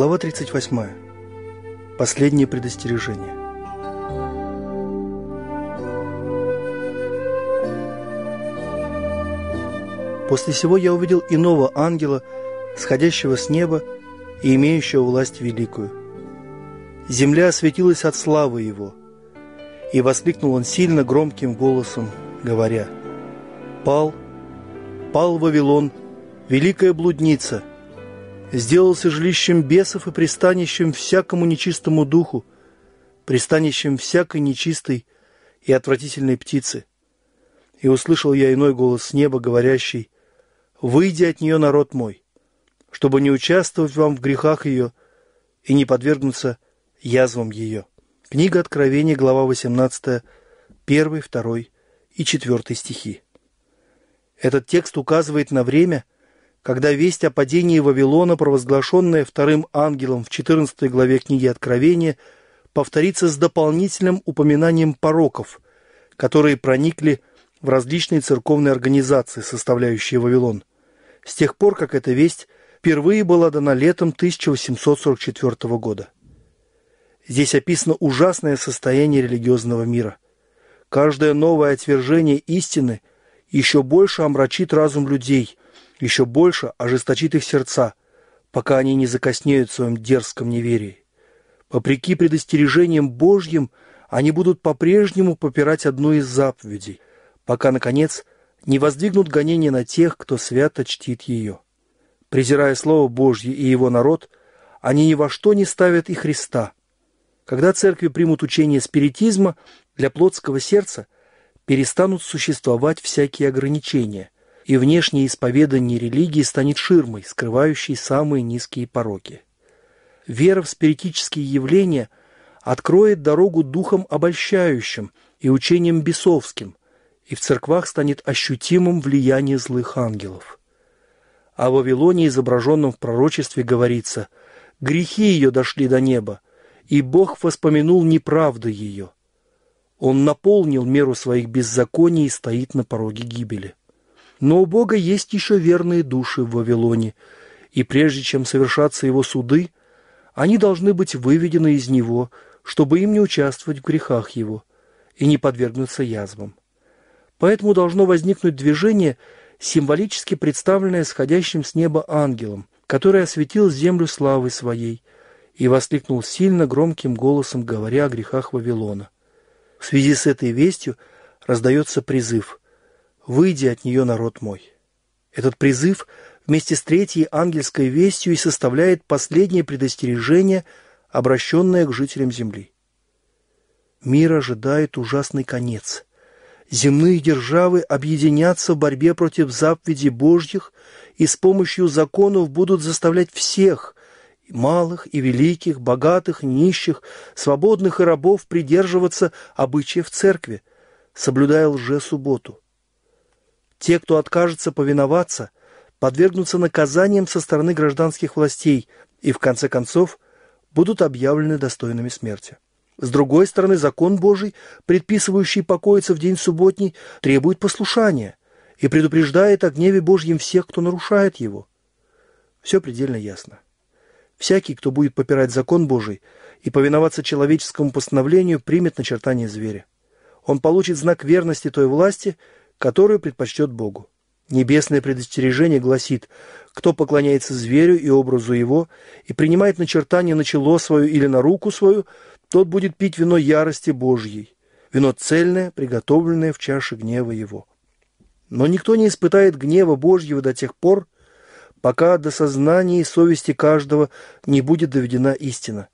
Глава 38. Последнее предостережение. После сего я увидел иного ангела, сходящего с неба и имеющего власть великую. Земля осветилась от славы его, и воскликнул он сильно громким голосом, говоря, «Пал, пал Вавилон, великая блудница!» сделался жилищем бесов и пристанищем всякому нечистому духу, пристанищем всякой нечистой и отвратительной птицы. И услышал я иной голос с неба, говорящий, «Выйди от нее, народ мой, чтобы не участвовать вам в грехах ее и не подвергнуться язвам ее». Книга Откровения, глава 18, 1, 2 и 4 стихи. Этот текст указывает на время, когда весть о падении Вавилона, провозглашенная вторым ангелом в 14 главе книги Откровения, повторится с дополнительным упоминанием пороков, которые проникли в различные церковные организации, составляющие Вавилон, с тех пор, как эта весть впервые была дана летом 1844 года. Здесь описано ужасное состояние религиозного мира. Каждое новое отвержение истины еще больше омрачит разум людей – еще больше ожесточит их сердца, пока они не закоснеют в своем дерзком неверии. Вопреки предостережениям Божьим, они будут по-прежнему попирать одну из заповедей, пока, наконец, не воздвигнут гонение на тех, кто свято чтит ее. Презирая Слово Божье и его народ, они ни во что не ставят и Христа. Когда церкви примут учение спиритизма, для плотского сердца перестанут существовать всякие ограничения – и внешнее исповедание религии станет ширмой, скрывающей самые низкие пороки. Вера в спиритические явления откроет дорогу духом обольщающим и учением бесовским, и в церквах станет ощутимым влияние злых ангелов. О Вавилоне, изображенном в пророчестве, говорится «Грехи ее дошли до неба, и Бог воспомянул неправду ее». Он наполнил меру своих беззаконий и стоит на пороге гибели. Но у Бога есть еще верные души в Вавилоне, и прежде чем совершаться его суды, они должны быть выведены из него, чтобы им не участвовать в грехах его и не подвергнуться язвам. Поэтому должно возникнуть движение, символически представленное сходящим с неба ангелом, который осветил землю славы своей и воскликнул сильно громким голосом, говоря о грехах Вавилона. В связи с этой вестью раздается призыв – выйди от нее, народ мой». Этот призыв вместе с третьей ангельской вестью и составляет последнее предостережение, обращенное к жителям земли. Мир ожидает ужасный конец. Земные державы объединятся в борьбе против заповедей Божьих и с помощью законов будут заставлять всех – малых и великих, богатых, нищих, свободных и рабов – придерживаться обычаев церкви, соблюдая лже-субботу. Те, кто откажется повиноваться, подвергнутся наказаниям со стороны гражданских властей и, в конце концов, будут объявлены достойными смерти. С другой стороны, закон Божий, предписывающий покоиться в день субботний, требует послушания и предупреждает о гневе Божьем всех, кто нарушает его. Все предельно ясно. Всякий, кто будет попирать закон Божий и повиноваться человеческому постановлению, примет начертание зверя. Он получит знак верности той власти, которую предпочтет Богу. Небесное предостережение гласит, кто поклоняется зверю и образу его и принимает начертание на чело свое или на руку свою, тот будет пить вино ярости Божьей, вино цельное, приготовленное в чаше гнева его. Но никто не испытает гнева Божьего до тех пор, пока до сознания и совести каждого не будет доведена истина,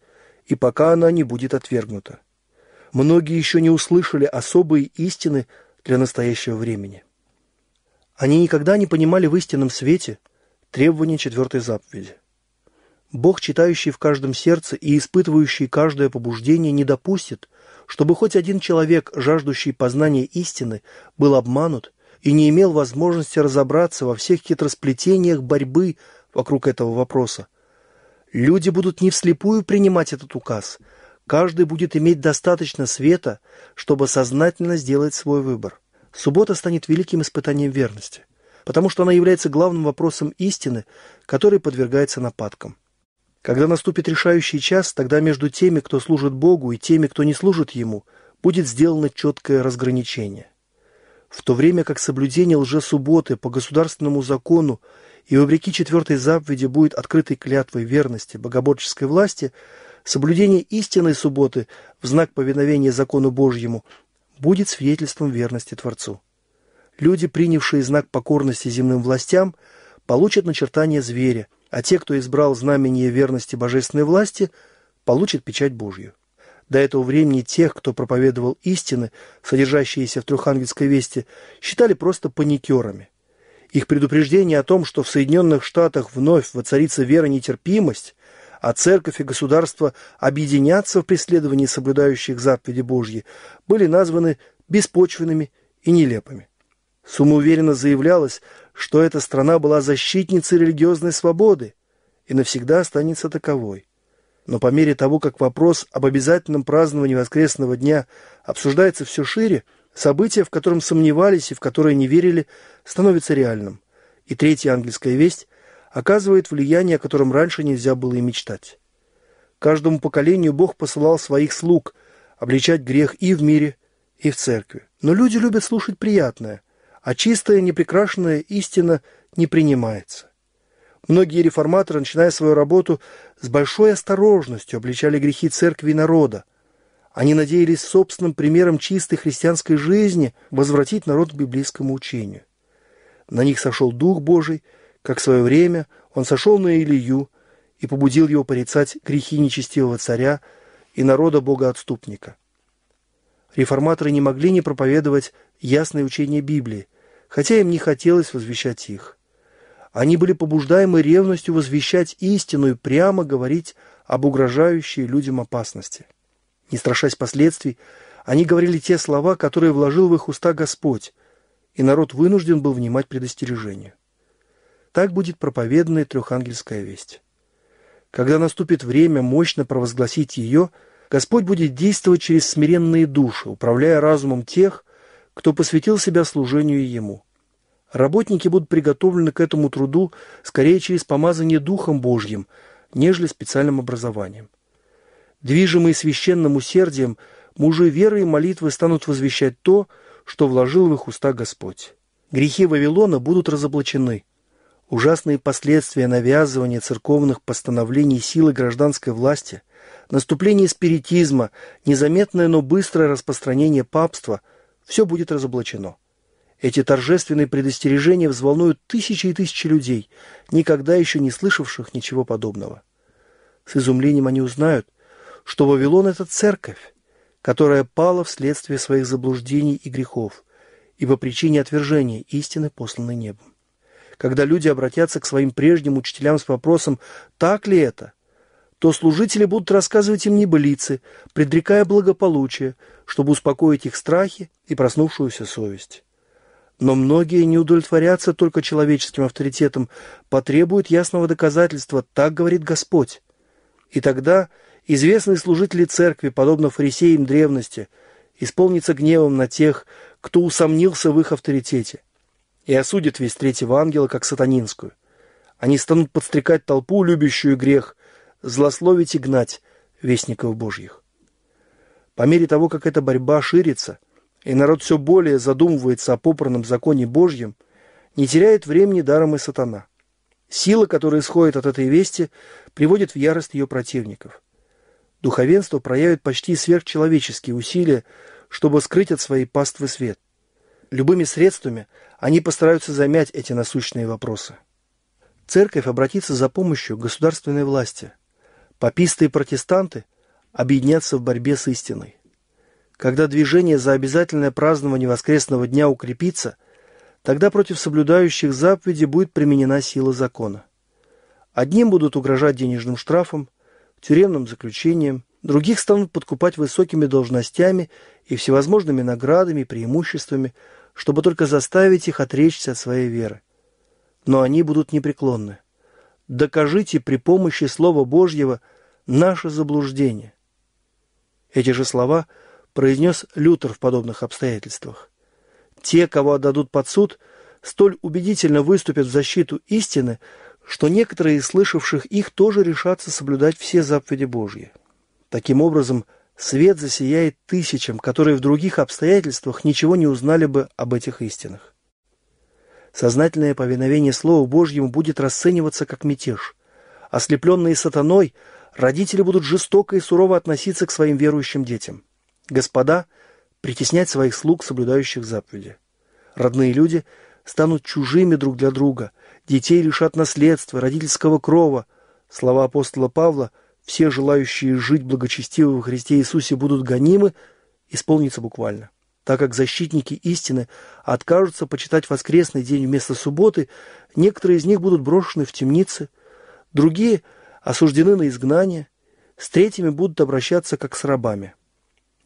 и пока она не будет отвергнута. Многие еще не услышали особые истины для настоящего времени. Они никогда не понимали в истинном свете требования четвертой заповеди. Бог, читающий в каждом сердце и испытывающий каждое побуждение, не допустит, чтобы хоть один человек, жаждущий познания истины, был обманут и не имел возможности разобраться во всех хитросплетениях борьбы вокруг этого вопроса. Люди будут не вслепую принимать этот указ – Каждый будет иметь достаточно света, чтобы сознательно сделать свой выбор. Суббота станет великим испытанием верности, потому что она является главным вопросом истины, который подвергается нападкам. Когда наступит решающий час, тогда между теми, кто служит Богу, и теми, кто не служит Ему, будет сделано четкое разграничение. В то время как соблюдение лжесубботы по государственному закону и в вопреки четвертой заповеди будет открытой клятвой верности богоборческой власти – Соблюдение истинной субботы в знак повиновения закону Божьему будет свидетельством верности Творцу. Люди, принявшие знак покорности земным властям, получат начертание зверя, а те, кто избрал знамение верности божественной власти, получат печать Божью. До этого времени тех, кто проповедовал истины, содержащиеся в Трехангельской вести, считали просто паникерами. Их предупреждение о том, что в Соединенных Штатах вновь воцарится вера нетерпимость, а церковь и государство объединяться в преследовании соблюдающих заповеди Божьи, были названы беспочвенными и нелепыми. Сумма уверенно заявлялась, что эта страна была защитницей религиозной свободы и навсегда останется таковой. Но по мере того, как вопрос об обязательном праздновании воскресного дня обсуждается все шире, событие, в котором сомневались и в которое не верили, становится реальным. И третья ангельская весть оказывает влияние, о котором раньше нельзя было и мечтать. Каждому поколению Бог посылал своих слуг обличать грех и в мире, и в церкви. Но люди любят слушать приятное, а чистая, непрекрашенная истина не принимается. Многие реформаторы, начиная свою работу, с большой осторожностью обличали грехи церкви и народа. Они надеялись собственным примером чистой христианской жизни возвратить народ к библейскому учению. На них сошел Дух Божий – как в свое время он сошел на Илью и побудил его порицать грехи нечестивого царя и народа богоотступника. Реформаторы не могли не проповедовать ясное учение Библии, хотя им не хотелось возвещать их. Они были побуждаемы ревностью возвещать истину и прямо говорить об угрожающей людям опасности. Не страшась последствий, они говорили те слова, которые вложил в их уста Господь, и народ вынужден был внимать предостережению. Так будет проповедана и трехангельская весть. Когда наступит время мощно провозгласить ее, Господь будет действовать через смиренные души, управляя разумом тех, кто посвятил себя служению Ему. Работники будут приготовлены к этому труду скорее через помазание Духом Божьим, нежели специальным образованием. Движимые священным усердием, мужи веры и молитвы станут возвещать то, что вложил в их уста Господь. Грехи Вавилона будут разоблачены – ужасные последствия навязывания церковных постановлений силы гражданской власти, наступление спиритизма, незаметное, но быстрое распространение папства – все будет разоблачено. Эти торжественные предостережения взволнуют тысячи и тысячи людей, никогда еще не слышавших ничего подобного. С изумлением они узнают, что Вавилон – это церковь, которая пала вследствие своих заблуждений и грехов и по причине отвержения истины, посланной небом когда люди обратятся к своим прежним учителям с вопросом «так ли это?», то служители будут рассказывать им небылицы, предрекая благополучие, чтобы успокоить их страхи и проснувшуюся совесть. Но многие не удовлетворятся только человеческим авторитетом, потребуют ясного доказательства «так говорит Господь». И тогда известные служители церкви, подобно фарисеям древности, исполнится гневом на тех, кто усомнился в их авторитете, и осудят весь третьего ангела как сатанинскую. Они станут подстрекать толпу, любящую грех, злословить и гнать вестников Божьих. По мере того, как эта борьба ширится, и народ все более задумывается о попранном законе Божьем, не теряет времени даром и сатана. Сила, которая исходит от этой вести, приводит в ярость ее противников. Духовенство проявит почти сверхчеловеческие усилия, чтобы скрыть от своей паствы свет. Любыми средствами – они постараются замять эти насущные вопросы. Церковь обратится за помощью к государственной власти. Паписты и протестанты объединятся в борьбе с истиной. Когда движение за обязательное празднование воскресного дня укрепится, тогда против соблюдающих заповеди будет применена сила закона. Одним будут угрожать денежным штрафом, тюремным заключением, других станут подкупать высокими должностями и всевозможными наградами и преимуществами, чтобы только заставить их отречься от своей веры. Но они будут непреклонны. Докажите при помощи Слова Божьего наше заблуждение. Эти же слова произнес Лютер в подобных обстоятельствах. Те, кого отдадут под суд, столь убедительно выступят в защиту истины, что некоторые из слышавших их тоже решатся соблюдать все заповеди Божьи. Таким образом, свет засияет тысячам, которые в других обстоятельствах ничего не узнали бы об этих истинах. Сознательное повиновение Слову Божьему будет расцениваться как мятеж. Ослепленные сатаной, родители будут жестоко и сурово относиться к своим верующим детям. Господа – притеснять своих слуг, соблюдающих заповеди. Родные люди станут чужими друг для друга, детей лишат наследства, родительского крова. Слова апостола Павла – все желающие жить благочестиво во Христе Иисусе будут гонимы, исполнится буквально, так как защитники истины откажутся почитать воскресный день вместо субботы, некоторые из них будут брошены в темницы, другие осуждены на изгнание, с третьими будут обращаться как с рабами.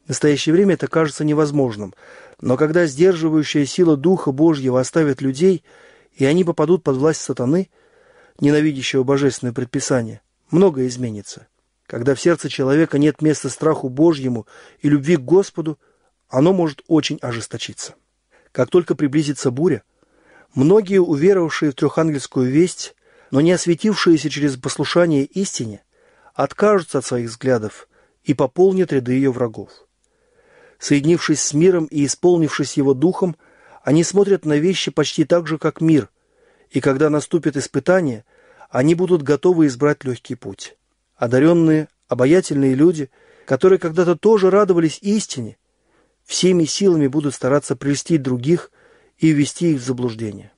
В настоящее время это кажется невозможным, но когда сдерживающая сила Духа Божьего оставит людей, и они попадут под власть сатаны, ненавидящего божественное предписание, многое изменится. Когда в сердце человека нет места страху Божьему и любви к Господу, оно может очень ожесточиться. Как только приблизится буря, многие, уверовавшие в трехангельскую весть, но не осветившиеся через послушание истине, откажутся от своих взглядов и пополнят ряды ее врагов. Соединившись с миром и исполнившись его духом, они смотрят на вещи почти так же, как мир, и когда наступит испытание, они будут готовы избрать легкий путь одаренные, обаятельные люди, которые когда-то тоже радовались истине, всеми силами будут стараться прельстить других и ввести их в заблуждение.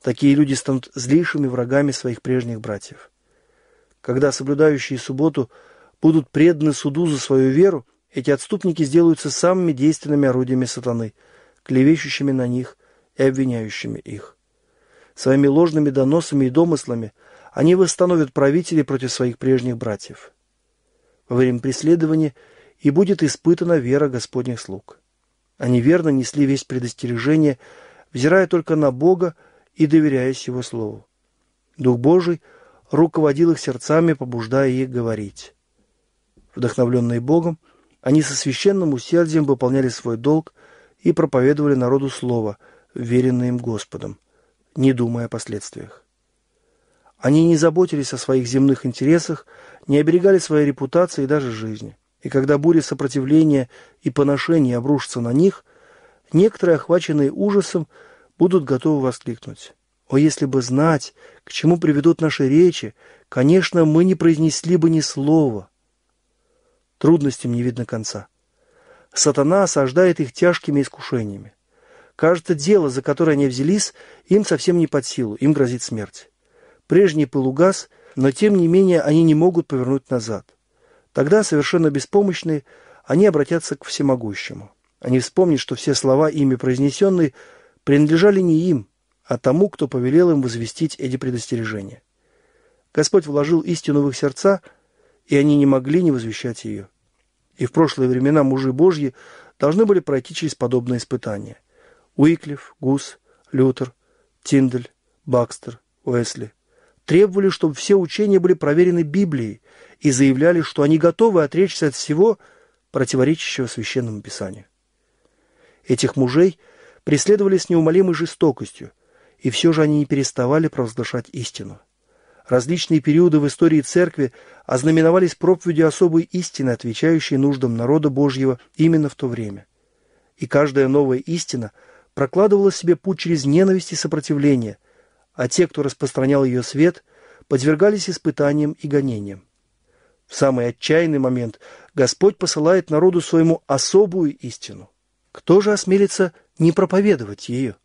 Такие люди станут злейшими врагами своих прежних братьев. Когда соблюдающие субботу будут преданы суду за свою веру, эти отступники сделаются самыми действенными орудиями сатаны, клевещущими на них и обвиняющими их. Своими ложными доносами и домыслами – они восстановят правителей против своих прежних братьев. Во время преследования и будет испытана вера Господних слуг. Они верно несли весь предостережение, взирая только на Бога и доверяясь Его Слову. Дух Божий руководил их сердцами, побуждая их говорить. Вдохновленные Богом, они со священным усердием выполняли свой долг и проповедовали народу Слово, веренное им Господом, не думая о последствиях. Они не заботились о своих земных интересах, не оберегали своей репутации и даже жизни. И когда буря сопротивления и поношения обрушится на них, некоторые, охваченные ужасом, будут готовы воскликнуть. «О, если бы знать, к чему приведут наши речи, конечно, мы не произнесли бы ни слова». Трудностям не видно конца. Сатана осаждает их тяжкими искушениями. Кажется, дело, за которое они взялись, им совсем не под силу, им грозит смерть. Прежний пыл угас, но тем не менее они не могут повернуть назад. Тогда, совершенно беспомощные, они обратятся к всемогущему. Они вспомнят, что все слова, ими произнесенные, принадлежали не им, а тому, кто повелел им возвестить эти предостережения. Господь вложил истину в их сердца, и они не могли не возвещать ее. И в прошлые времена мужи Божьи должны были пройти через подобные испытания. Уиклиф, Гус, Лютер, Тиндель, Бакстер, Уэсли требовали, чтобы все учения были проверены Библией и заявляли, что они готовы отречься от всего, противоречащего Священному Писанию. Этих мужей преследовали с неумолимой жестокостью, и все же они не переставали провозглашать истину. Различные периоды в истории церкви ознаменовались проповедью особой истины, отвечающей нуждам народа Божьего именно в то время. И каждая новая истина прокладывала себе путь через ненависть и сопротивление – а те, кто распространял ее свет, подвергались испытаниям и гонениям. В самый отчаянный момент Господь посылает народу своему особую истину. Кто же осмелится не проповедовать ее?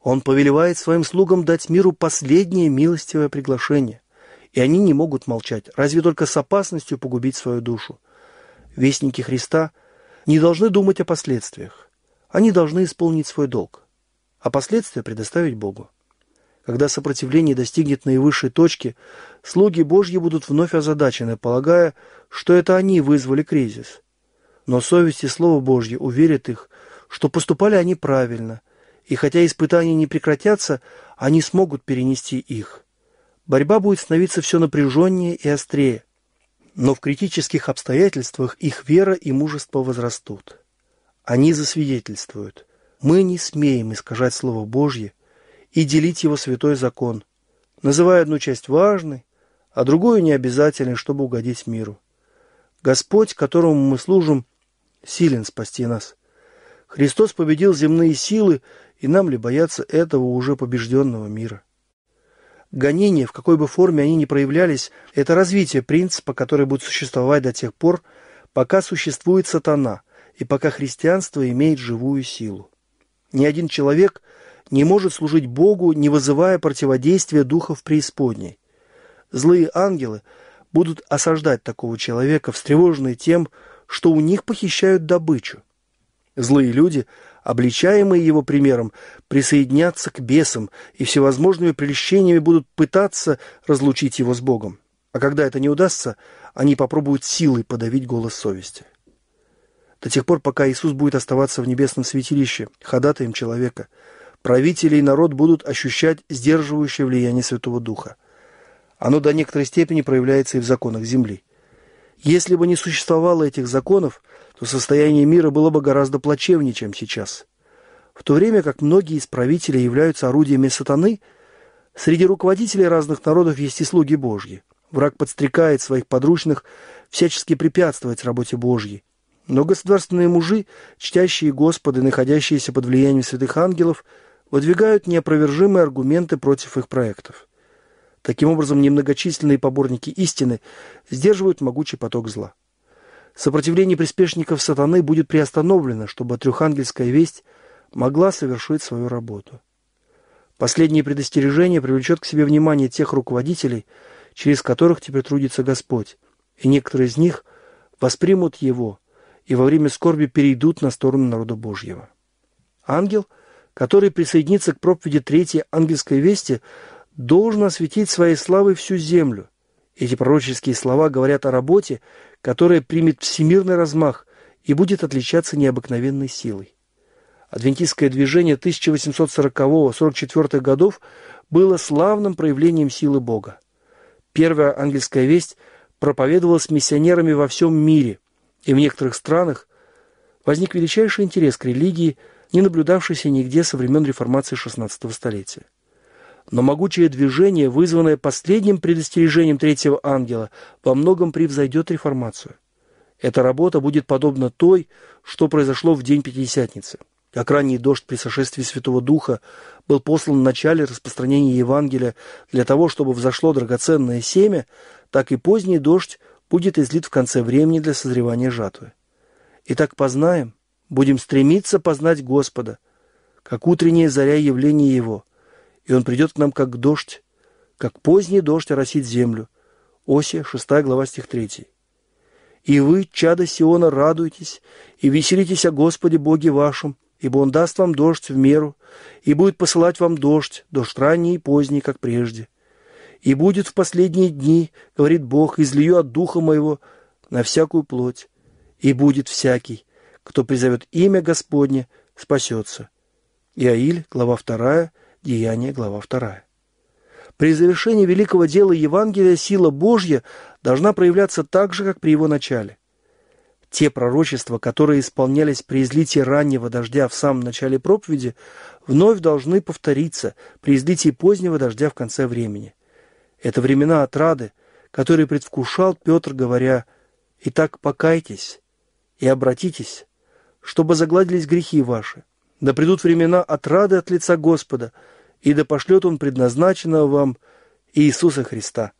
Он повелевает своим слугам дать миру последнее милостивое приглашение, и они не могут молчать, разве только с опасностью погубить свою душу. Вестники Христа не должны думать о последствиях, они должны исполнить свой долг, а последствия предоставить Богу. Когда сопротивление достигнет наивысшей точки, слуги Божьи будут вновь озадачены, полагая, что это они вызвали кризис. Но совесть и Слово Божье уверят их, что поступали они правильно, и хотя испытания не прекратятся, они смогут перенести их. Борьба будет становиться все напряженнее и острее, но в критических обстоятельствах их вера и мужество возрастут. Они засвидетельствуют. Мы не смеем искажать Слово Божье – и делить его святой закон, называя одну часть важной, а другую необязательной, чтобы угодить миру. Господь, которому мы служим, силен спасти нас. Христос победил земные силы, и нам ли бояться этого уже побежденного мира? Гонения, в какой бы форме они ни проявлялись, это развитие принципа, который будет существовать до тех пор, пока существует сатана и пока христианство имеет живую силу. Ни один человек не может служить Богу, не вызывая противодействия духов преисподней. Злые ангелы будут осаждать такого человека, встревоженные тем, что у них похищают добычу. Злые люди, обличаемые его примером, присоединятся к бесам и всевозможными прельщениями будут пытаться разлучить его с Богом. А когда это не удастся, они попробуют силой подавить голос совести. До тех пор, пока Иисус будет оставаться в небесном святилище, ходатаем человека – правители и народ будут ощущать сдерживающее влияние Святого Духа. Оно до некоторой степени проявляется и в законах земли. Если бы не существовало этих законов, то состояние мира было бы гораздо плачевнее, чем сейчас. В то время как многие из правителей являются орудиями сатаны, среди руководителей разных народов есть и слуги Божьи. Враг подстрекает своих подручных всячески препятствовать работе Божьей. Но государственные мужи, чтящие Господа и находящиеся под влиянием святых ангелов – выдвигают неопровержимые аргументы против их проектов. Таким образом, немногочисленные поборники истины сдерживают могучий поток зла. Сопротивление приспешников сатаны будет приостановлено, чтобы трехангельская весть могла совершить свою работу. Последнее предостережение привлечет к себе внимание тех руководителей, через которых теперь трудится Господь, и некоторые из них воспримут его и во время скорби перейдут на сторону народа Божьего. Ангел – который присоединится к проповеди Третьей Ангельской Вести, должен осветить своей славой всю землю. Эти пророческие слова говорят о работе, которая примет всемирный размах и будет отличаться необыкновенной силой. Адвентистское движение 1840-44 годов было славным проявлением силы Бога. Первая ангельская весть проповедовалась миссионерами во всем мире, и в некоторых странах возник величайший интерес к религии – не наблюдавшийся нигде со времен реформации XVI столетия. Но могучее движение, вызванное последним предостережением третьего ангела, во многом превзойдет реформацию. Эта работа будет подобна той, что произошло в день Пятидесятницы. Как ранний дождь при сошествии Святого Духа был послан в начале распространения Евангелия для того, чтобы взошло драгоценное семя, так и поздний дождь будет излит в конце времени для созревания жатвы. Итак, познаем, будем стремиться познать Господа, как утренняя заря явления Его, и Он придет к нам как дождь, как поздний дождь оросит землю». Оси, 6 глава, стих 3. «И вы, чада Сиона, радуйтесь и веселитесь о Господе Боге вашем, ибо Он даст вам дождь в меру, и будет посылать вам дождь, дождь ранний и поздний, как прежде. И будет в последние дни, говорит Бог, излию от духа моего на всякую плоть, и будет всякий, кто призовет имя Господне, спасется». Иаиль, глава 2, Деяние, глава 2. При завершении великого дела Евангелия сила Божья должна проявляться так же, как при его начале. Те пророчества, которые исполнялись при излитии раннего дождя в самом начале проповеди, вновь должны повториться при излитии позднего дождя в конце времени. Это времена отрады, которые предвкушал Петр, говоря «Итак, покайтесь и обратитесь, чтобы загладились грехи ваши. Да придут времена отрады от лица Господа, и да пошлет Он предназначенного вам Иисуса Христа.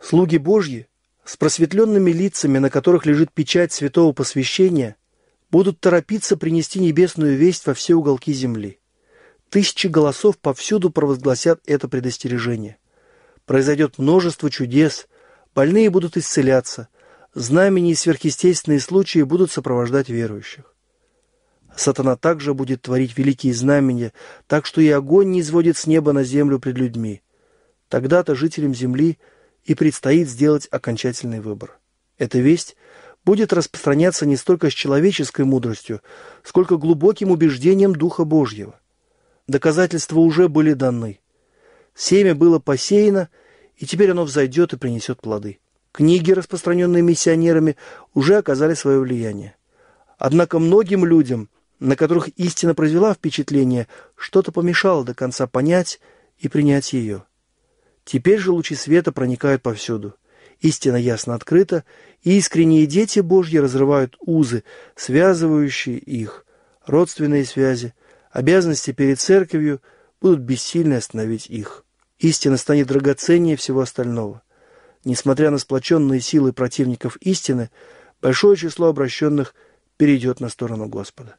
Слуги Божьи с просветленными лицами, на которых лежит печать святого посвящения, будут торопиться принести небесную весть во все уголки земли. Тысячи голосов повсюду провозгласят это предостережение. Произойдет множество чудес, больные будут исцеляться – знамени и сверхъестественные случаи будут сопровождать верующих. Сатана также будет творить великие знамения, так что и огонь не изводит с неба на землю пред людьми. Тогда-то жителям земли и предстоит сделать окончательный выбор. Эта весть будет распространяться не столько с человеческой мудростью, сколько глубоким убеждением Духа Божьего. Доказательства уже были даны. Семя было посеяно, и теперь оно взойдет и принесет плоды. Книги, распространенные миссионерами, уже оказали свое влияние. Однако многим людям, на которых истина произвела впечатление, что-то помешало до конца понять и принять ее. Теперь же лучи света проникают повсюду. Истина ясно открыта, и искренние дети Божьи разрывают узы, связывающие их, родственные связи, обязанности перед церковью будут бессильны остановить их. Истина станет драгоценнее всего остального – Несмотря на сплоченные силы противников истины, большое число обращенных перейдет на сторону Господа.